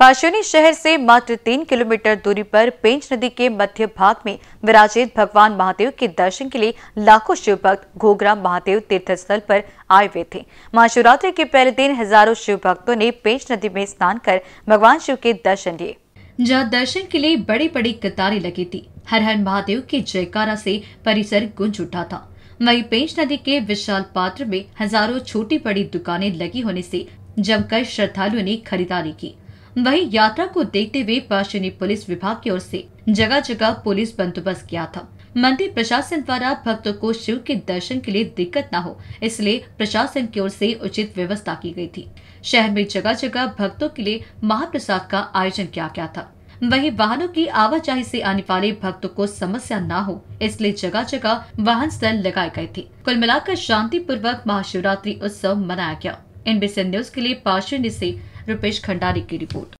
पाशोनी शहर से मात्र तीन किलोमीटर दूरी पर पेंच नदी के मध्य भाग में विराजित भगवान महादेव के दर्शन के लिए लाखों शिवभक्त घोगरा महादेव तीर्थस्थल पर आए हुए थे महाशिवरात्रि के पहले दिन हजारों शिवभक्तों ने पेंच नदी में स्नान कर भगवान शिव के दर्शन लिए जहाँ दर्शन के लिए बड़ी बड़ी कतारें लगी थी हर हर महादेव के जयकारा से परिसर गुंज उठा था वही पेंच नदी के विशाल पात्र में हजारों छोटी बड़ी दुकानें लगी होने से जमकर श्रद्धालुओं ने खरीदारी की वहीं यात्रा को देखते हुए पश्चिमी पुलिस विभाग की ओर से जगह जगह पुलिस बंदोबस्त किया था मंदिर प्रशासन द्वारा भक्तों को शिव के दर्शन के लिए दिक्कत न हो इसलिए प्रशासन की ओर से उचित व्यवस्था की गई थी शहर में जगह जगह भक्तों के लिए महाप्रसाद का आयोजन किया गया था वहीं वाहनों की आवाजाही से आने वाले भक्तों को समस्या न हो इसलिए जगह जगह वाहन स्थल लगाए गए थे कुल मिलाकर शांति पूर्वक महाशिवरात्रि उत्सव मनाया गया एनबीसी न्यूज के लिए पार्षण से रुपेश खंडारी की रिपोर्ट